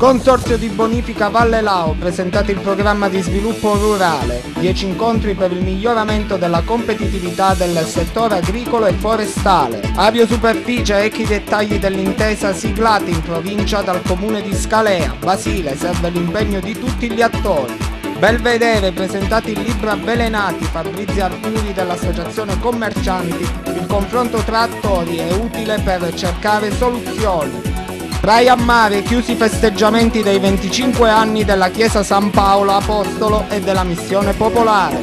Consorzio di Bonifica Valle Lao presentato il programma di sviluppo rurale, 10 incontri per il miglioramento della competitività del settore agricolo e forestale. Avio superficie e ecchi dettagli dell'intesa siglati in provincia dal comune di Scalea, Basile, serve l'impegno di tutti gli attori. Belvedere presentati il libro Avvelenati Fabrizio Arcuri dell'Associazione Commercianti, il confronto tra attori è utile per cercare soluzioni. Rai a Mare chiusi i festeggiamenti dei 25 anni della Chiesa San Paolo Apostolo e della Missione Popolare.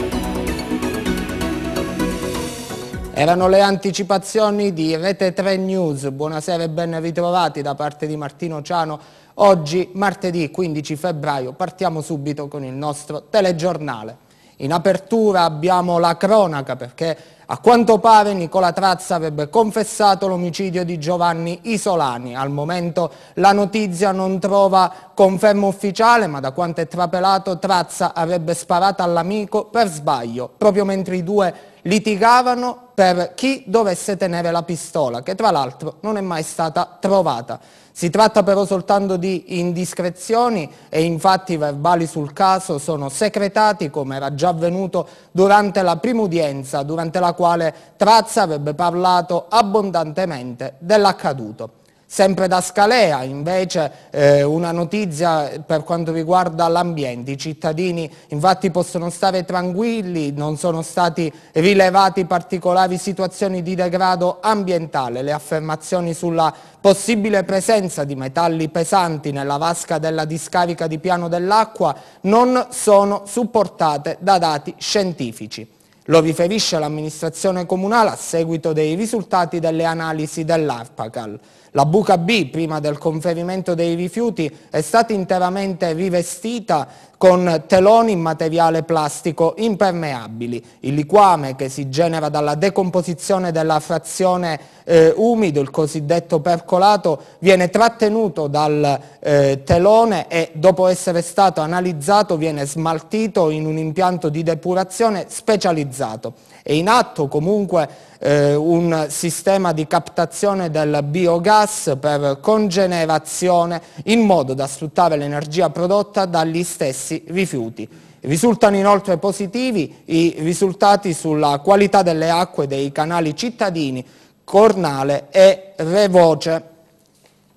Erano le anticipazioni di Rete 3 News. Buonasera e ben ritrovati da parte di Martino Ciano. Oggi, martedì 15 febbraio, partiamo subito con il nostro telegiornale. In apertura abbiamo la cronaca perché a quanto pare Nicola Trazza avrebbe confessato l'omicidio di Giovanni Isolani. Al momento la notizia non trova conferma ufficiale, ma da quanto è trapelato Trazza avrebbe sparato all'amico per sbaglio, proprio mentre i due litigavano per chi dovesse tenere la pistola, che tra l'altro non è mai stata trovata. Si tratta però soltanto di indiscrezioni e infatti i verbali sul caso sono secretati come era già avvenuto durante la prima udienza durante la quale Trazza avrebbe parlato abbondantemente dell'accaduto. Sempre da Scalea invece eh, una notizia per quanto riguarda l'ambiente, i cittadini infatti possono stare tranquilli, non sono stati rilevati particolari situazioni di degrado ambientale, le affermazioni sulla possibile presenza di metalli pesanti nella vasca della discarica di Piano dell'Acqua non sono supportate da dati scientifici. Lo riferisce l'amministrazione comunale a seguito dei risultati delle analisi dell'ARPACAL. La buca B, prima del conferimento dei rifiuti, è stata interamente rivestita con teloni in materiale plastico impermeabili. Il liquame che si genera dalla decomposizione della frazione eh, umido, il cosiddetto percolato, viene trattenuto dal eh, telone e dopo essere stato analizzato viene smaltito in un impianto di depurazione specializzato. È in atto comunque eh, un sistema di captazione del biogas per congenerazione in modo da sfruttare l'energia prodotta dagli stessi rifiuti. Risultano inoltre positivi i risultati sulla qualità delle acque dei canali cittadini, Cornale e Revoce.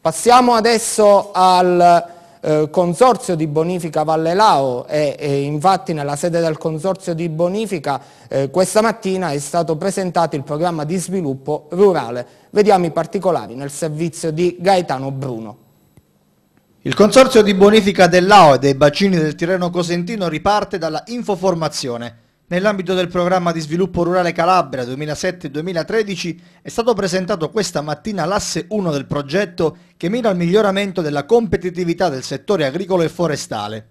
Passiamo adesso al eh, Consorzio di Bonifica Valle Lao e, e, infatti nella sede del Consorzio di Bonifica eh, questa mattina è stato presentato il programma di sviluppo rurale. Vediamo i particolari nel servizio di Gaetano Bruno. Il Consorzio di Bonifica dell'AO e dei bacini del Tirreno Cosentino riparte dalla infoformazione. Nell'ambito del programma di sviluppo rurale Calabria 2007-2013 è stato presentato questa mattina l'asse 1 del progetto che mira al miglioramento della competitività del settore agricolo e forestale.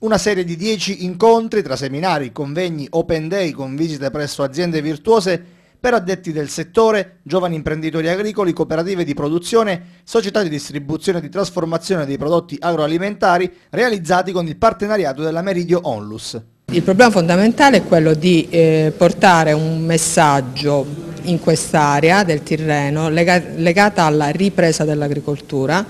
Una serie di 10 incontri tra seminari, convegni, open day con visite presso aziende virtuose per addetti del settore, giovani imprenditori agricoli, cooperative di produzione, società di distribuzione e di trasformazione dei prodotti agroalimentari realizzati con il partenariato della Meridio Onlus. Il problema fondamentale è quello di eh, portare un messaggio in quest'area del Tirreno legata alla ripresa dell'agricoltura,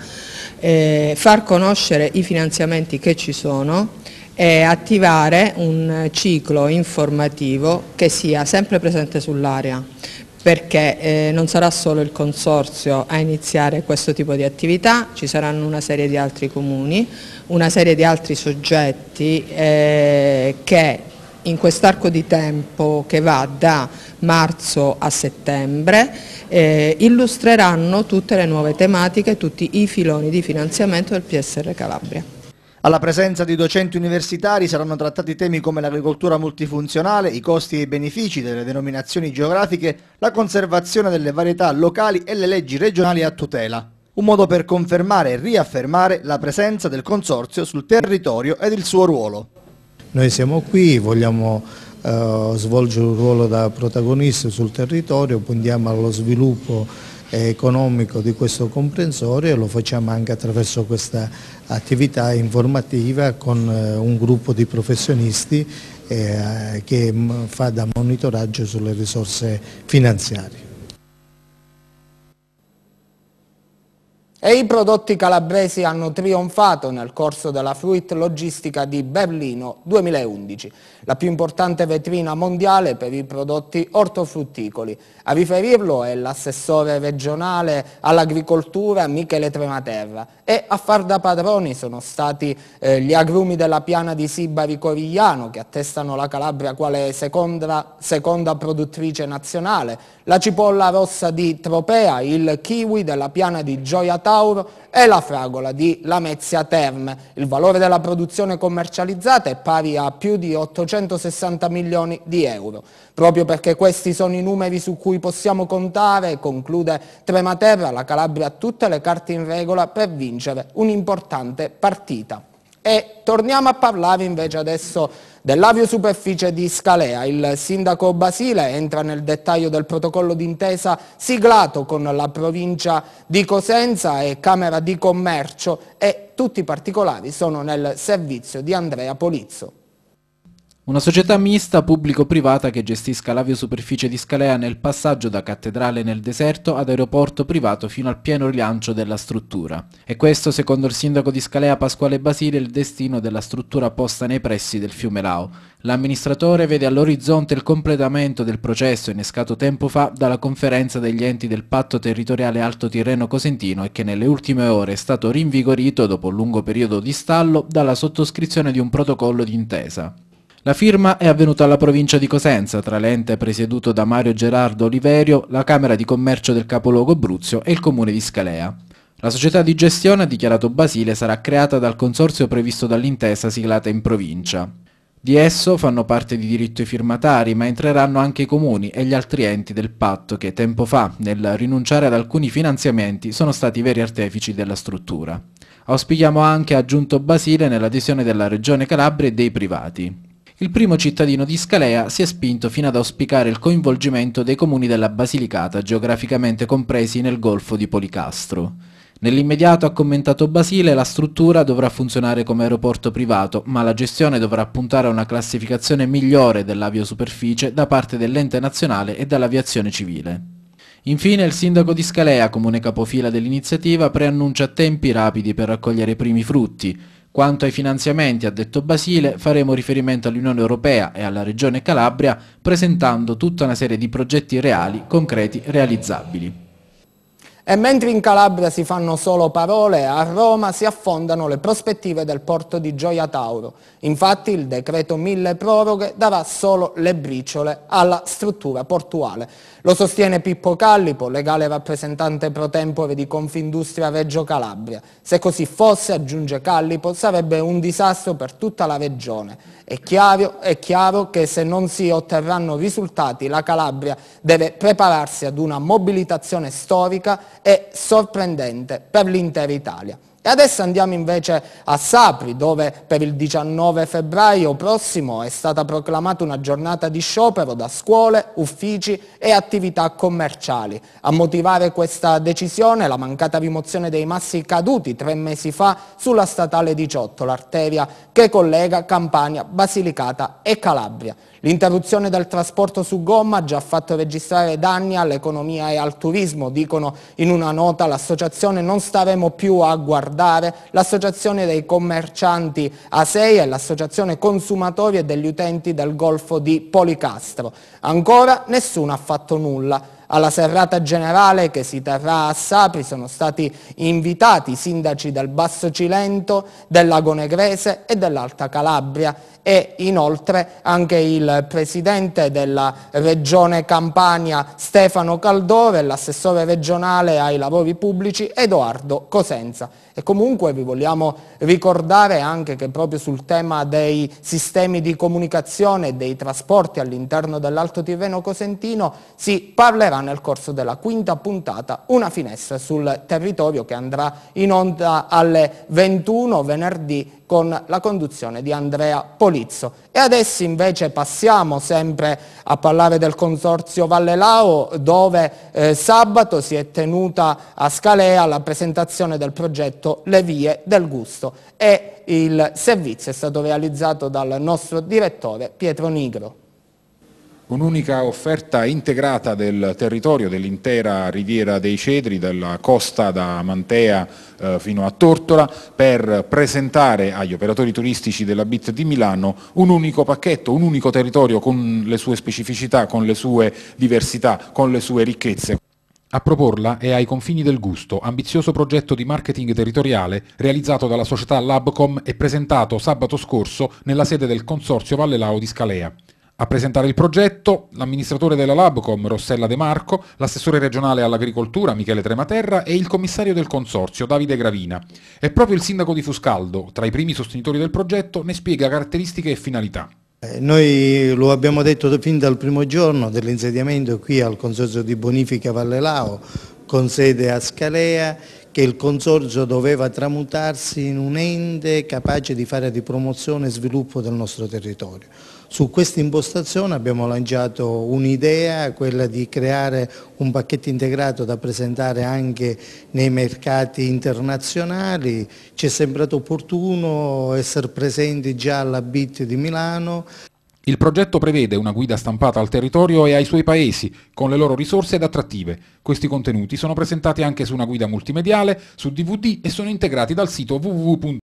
eh, far conoscere i finanziamenti che ci sono e attivare un ciclo informativo che sia sempre presente sull'area perché eh, non sarà solo il Consorzio a iniziare questo tipo di attività, ci saranno una serie di altri comuni, una serie di altri soggetti eh, che in quest'arco di tempo che va da marzo a settembre eh, illustreranno tutte le nuove tematiche, tutti i filoni di finanziamento del PSR Calabria. Alla presenza di docenti universitari saranno trattati temi come l'agricoltura multifunzionale, i costi e i benefici delle denominazioni geografiche, la conservazione delle varietà locali e le leggi regionali a tutela. Un modo per confermare e riaffermare la presenza del Consorzio sul territorio ed il suo ruolo. Noi siamo qui, vogliamo eh, svolgere un ruolo da protagonista sul territorio, puntiamo allo sviluppo economico di questo comprensorio e lo facciamo anche attraverso questa attività informativa con eh, un gruppo di professionisti eh, che mm, fa da monitoraggio sulle risorse finanziarie. E i prodotti calabresi hanno trionfato nel corso della Fruit Logistica di Berlino 2011, la più importante vetrina mondiale per i prodotti ortofrutticoli. A riferirlo è l'assessore regionale all'agricoltura Michele Trematerra e a far da padroni sono stati eh, gli agrumi della piana di Sibari Corigliano che attestano la Calabria quale seconda, seconda produttrice nazionale, la cipolla rossa di Tropea, il kiwi della piana di Gioia Tauro è la fragola di Lamezia Terme. Il valore della produzione commercializzata è pari a più di 860 milioni di euro. Proprio perché questi sono i numeri su cui possiamo contare, conclude Trematerra, la Calabria ha tutte le carte in regola per vincere un'importante partita. E torniamo a parlare invece adesso dell'aviosuperficie di Scalea. Il sindaco Basile entra nel dettaglio del protocollo d'intesa siglato con la provincia di Cosenza e Camera di Commercio e tutti i particolari sono nel servizio di Andrea Polizzo. Una società mista pubblico-privata che gestisca l'aviosuperficie di Scalea nel passaggio da cattedrale nel deserto ad aeroporto privato fino al pieno rilancio della struttura. E questo, secondo il sindaco di Scalea Pasquale Basile, è il destino della struttura posta nei pressi del fiume Lao. L'amministratore vede all'orizzonte il completamento del processo innescato tempo fa dalla conferenza degli enti del patto territoriale Alto Tirreno Cosentino e che nelle ultime ore è stato rinvigorito dopo un lungo periodo di stallo dalla sottoscrizione di un protocollo d'intesa. La firma è avvenuta alla provincia di Cosenza, tra l'ente presieduto da Mario Gerardo Oliverio, la Camera di Commercio del capoluogo Bruzio e il Comune di Scalea. La società di gestione, ha dichiarato Basile, sarà creata dal consorzio previsto dall'intesa siglata in provincia. Di esso fanno parte di diritto i firmatari, ma entreranno anche i comuni e gli altri enti del patto che tempo fa, nel rinunciare ad alcuni finanziamenti, sono stati veri artefici della struttura. Auspichiamo anche, ha aggiunto Basile, nell'adesione della Regione Calabria e dei privati il primo cittadino di Scalea si è spinto fino ad auspicare il coinvolgimento dei comuni della Basilicata, geograficamente compresi nel golfo di Policastro. Nell'immediato, ha commentato Basile, la struttura dovrà funzionare come aeroporto privato, ma la gestione dovrà puntare a una classificazione migliore dell'aviosuperficie da parte dell'ente nazionale e dall'aviazione civile. Infine il sindaco di Scalea, comune capofila dell'iniziativa, preannuncia tempi rapidi per raccogliere i primi frutti, quanto ai finanziamenti, ha detto Basile, faremo riferimento all'Unione Europea e alla Regione Calabria presentando tutta una serie di progetti reali, concreti, realizzabili. E mentre in Calabria si fanno solo parole, a Roma si affondano le prospettive del porto di Gioia Tauro. Infatti il decreto mille proroghe darà solo le briciole alla struttura portuale. Lo sostiene Pippo Callipo, legale rappresentante pro tempore di Confindustria Reggio Calabria. Se così fosse, aggiunge Callipo, sarebbe un disastro per tutta la regione. È chiaro, è chiaro che se non si otterranno risultati la Calabria deve prepararsi ad una mobilitazione storica è sorprendente per l'intera Italia. E adesso andiamo invece a Sapri, dove per il 19 febbraio prossimo è stata proclamata una giornata di sciopero da scuole, uffici e attività commerciali. A motivare questa decisione la mancata rimozione dei massi caduti tre mesi fa sulla statale 18, l'arteria che collega Campania, Basilicata e Calabria. L'interruzione del trasporto su gomma ha già fatto registrare danni all'economia e al turismo, dicono in una nota l'associazione Non staremo più a guardare, l'associazione dei commercianti ASEI e l'associazione consumatori e degli utenti del Golfo di Policastro. Ancora nessuno ha fatto nulla alla serrata generale che si terrà a Sapri sono stati invitati i sindaci del Basso Cilento, del Lago Negrese e dell'Alta Calabria e inoltre anche il presidente della regione Campania Stefano Caldore e l'assessore regionale ai lavori pubblici Edoardo Cosenza. E comunque vi vogliamo ricordare anche che proprio sul tema dei sistemi di comunicazione e dei trasporti all'interno dell'Alto Tirreno Cosentino si parlerà nel corso della quinta puntata una finestra sul territorio che andrà in onda alle 21 venerdì con la conduzione di Andrea Polizzo. E adesso invece passiamo sempre a parlare del Consorzio Valle Lao dove eh, sabato si è tenuta a Scalea la presentazione del progetto Le vie del gusto e il servizio è stato realizzato dal nostro direttore Pietro Nigro un'unica offerta integrata del territorio dell'intera riviera dei Cedri, dalla costa da Mantea eh, fino a Tortola, per presentare agli operatori turistici della BIT di Milano un unico pacchetto, un unico territorio con le sue specificità, con le sue diversità, con le sue ricchezze. A proporla è Ai confini del gusto, ambizioso progetto di marketing territoriale realizzato dalla società Labcom e presentato sabato scorso nella sede del Consorzio Vallelao di Scalea. A presentare il progetto l'amministratore della Labcom Rossella De Marco, l'assessore regionale all'agricoltura Michele Trematerra e il commissario del consorzio Davide Gravina. E proprio il sindaco di Fuscaldo, tra i primi sostenitori del progetto, ne spiega caratteristiche e finalità. Eh, noi lo abbiamo detto fin dal primo giorno dell'insediamento qui al consorzio di Bonifica Vallelao, con sede a Scalea, che il consorzio doveva tramutarsi in un ente capace di fare di promozione e sviluppo del nostro territorio su questa impostazione abbiamo lanciato un'idea, quella di creare un pacchetto integrato da presentare anche nei mercati internazionali. Ci è sembrato opportuno essere presenti già alla BIT di Milano. Il progetto prevede una guida stampata al territorio e ai suoi paesi, con le loro risorse ed attrattive. Questi contenuti sono presentati anche su una guida multimediale, su DVD e sono integrati dal sito www.